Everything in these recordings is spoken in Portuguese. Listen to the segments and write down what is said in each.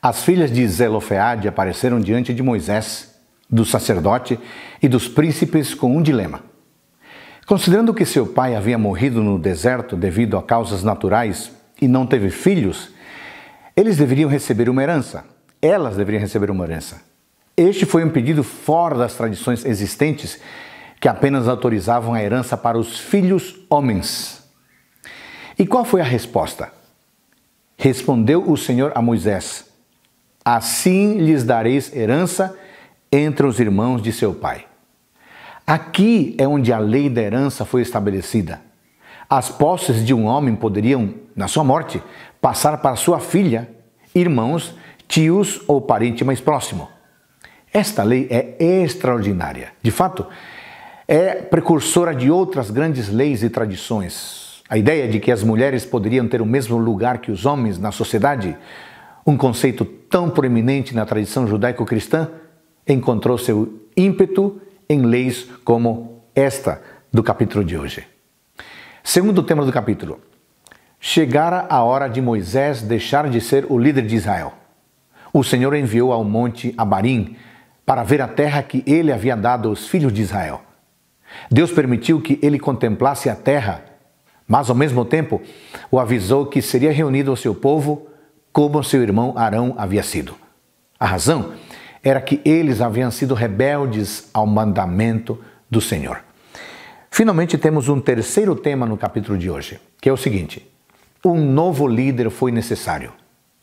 As filhas de Zelofeade apareceram diante de Moisés, do sacerdote e dos príncipes com um dilema. Considerando que seu pai havia morrido no deserto devido a causas naturais e não teve filhos, eles deveriam receber uma herança. Elas deveriam receber uma herança. Este foi um pedido fora das tradições existentes que apenas autorizavam a herança para os filhos homens. E qual foi a resposta? Respondeu o Senhor a Moisés: Assim lhes dareis herança entre os irmãos de seu pai. Aqui é onde a lei da herança foi estabelecida. As posses de um homem poderiam, na sua morte, passar para sua filha, irmãos, tios ou parente mais próximo. Esta lei é extraordinária. De fato, é precursora de outras grandes leis e tradições. A ideia de que as mulheres poderiam ter o mesmo lugar que os homens na sociedade um conceito tão proeminente na tradição judaico-cristã, encontrou seu ímpeto em leis como esta do capítulo de hoje. Segundo tema do capítulo, chegara a hora de Moisés deixar de ser o líder de Israel. O Senhor enviou ao monte Abarim para ver a terra que ele havia dado aos filhos de Israel. Deus permitiu que ele contemplasse a terra, mas ao mesmo tempo o avisou que seria reunido ao seu povo como seu irmão Arão havia sido. A razão era que eles haviam sido rebeldes ao mandamento do Senhor. Finalmente, temos um terceiro tema no capítulo de hoje, que é o seguinte: um novo líder foi necessário.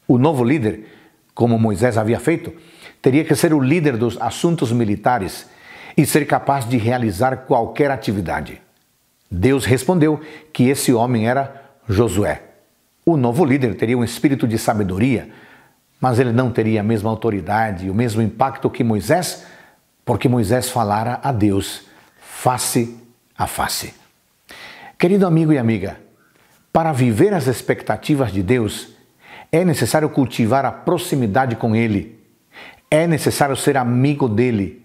O novo líder, como Moisés havia feito, teria que ser o líder dos assuntos militares e ser capaz de realizar qualquer atividade. Deus respondeu que esse homem era Josué. O novo líder teria um espírito de sabedoria, mas ele não teria a mesma autoridade e o mesmo impacto que Moisés, porque Moisés falara a Deus face a face. Querido amigo e amiga, para viver as expectativas de Deus, é necessário cultivar a proximidade com Ele. É necessário ser amigo dele.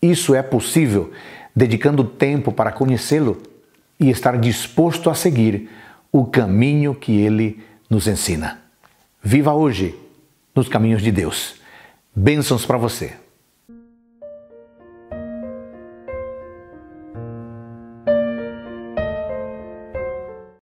Isso é possível dedicando tempo para conhecê-lo e estar disposto a seguir o caminho que ele nos ensina. Viva hoje nos caminhos de Deus. Bênçãos para você.